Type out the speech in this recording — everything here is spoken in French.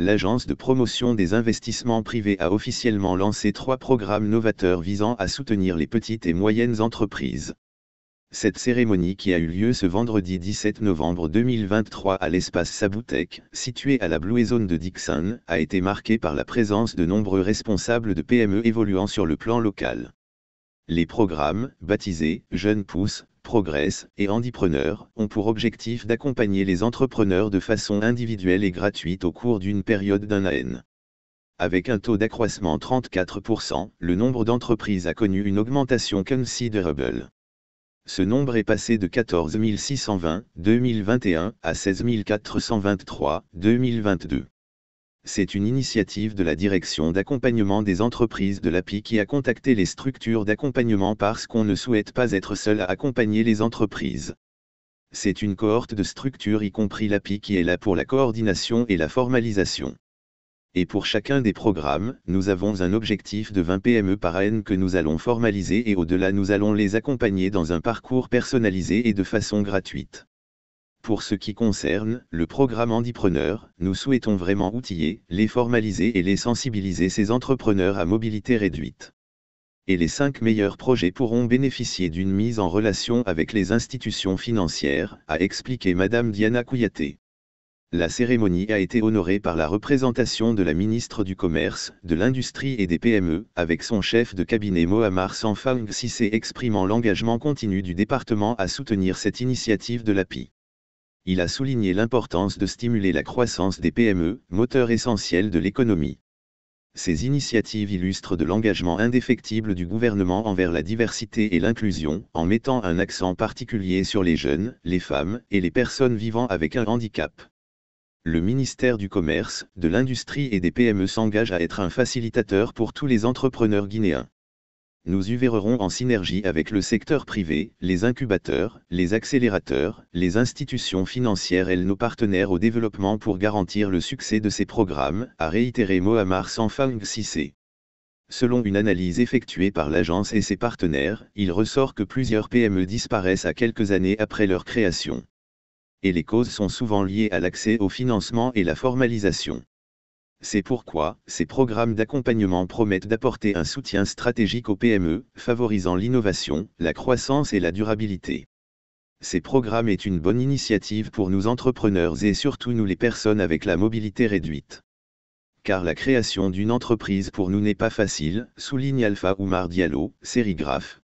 l'Agence de promotion des investissements privés a officiellement lancé trois programmes novateurs visant à soutenir les petites et moyennes entreprises. Cette cérémonie qui a eu lieu ce vendredi 17 novembre 2023 à l'espace Saboutek, situé à la Blue Zone de Dixon, a été marquée par la présence de nombreux responsables de PME évoluant sur le plan local. Les programmes, baptisés Jeunes Pousses, Progress et Handipreneur, ont pour objectif d'accompagner les entrepreneurs de façon individuelle et gratuite au cours d'une période d'un AN. Avec un taux d'accroissement 34%, le nombre d'entreprises a connu une augmentation considerable. Ce nombre est passé de 14 620 2021 à 16 423 2022 c'est une initiative de la direction d'accompagnement des entreprises de l'API qui a contacté les structures d'accompagnement parce qu'on ne souhaite pas être seul à accompagner les entreprises. C'est une cohorte de structures y compris l'API qui est là pour la coordination et la formalisation. Et pour chacun des programmes, nous avons un objectif de 20 PME par an que nous allons formaliser et au-delà nous allons les accompagner dans un parcours personnalisé et de façon gratuite. Pour ce qui concerne le programme Andipreneur, nous souhaitons vraiment outiller, les formaliser et les sensibiliser ces entrepreneurs à mobilité réduite. Et les cinq meilleurs projets pourront bénéficier d'une mise en relation avec les institutions financières, a expliqué Madame Diana Kouyaté. La cérémonie a été honorée par la représentation de la ministre du Commerce, de l'Industrie et des PME, avec son chef de cabinet Mohamed Sanfang Sissé exprimant l'engagement continu du département à soutenir cette initiative de l'API il a souligné l'importance de stimuler la croissance des PME, moteur essentiel de l'économie. Ces initiatives illustrent de l'engagement indéfectible du gouvernement envers la diversité et l'inclusion, en mettant un accent particulier sur les jeunes, les femmes et les personnes vivant avec un handicap. Le ministère du Commerce, de l'Industrie et des PME s'engage à être un facilitateur pour tous les entrepreneurs guinéens nous uvererons en synergie avec le secteur privé, les incubateurs, les accélérateurs, les institutions financières et nos partenaires au développement pour garantir le succès de ces programmes, a réitéré Mohammar Sanfang Sissé. Selon une analyse effectuée par l'agence et ses partenaires, il ressort que plusieurs PME disparaissent à quelques années après leur création. Et les causes sont souvent liées à l'accès au financement et la formalisation. C'est pourquoi, ces programmes d'accompagnement promettent d'apporter un soutien stratégique aux PME, favorisant l'innovation, la croissance et la durabilité. Ces programmes est une bonne initiative pour nous entrepreneurs et surtout nous les personnes avec la mobilité réduite. Car la création d'une entreprise pour nous n'est pas facile, souligne Alpha Oumar Diallo, sérigraphe,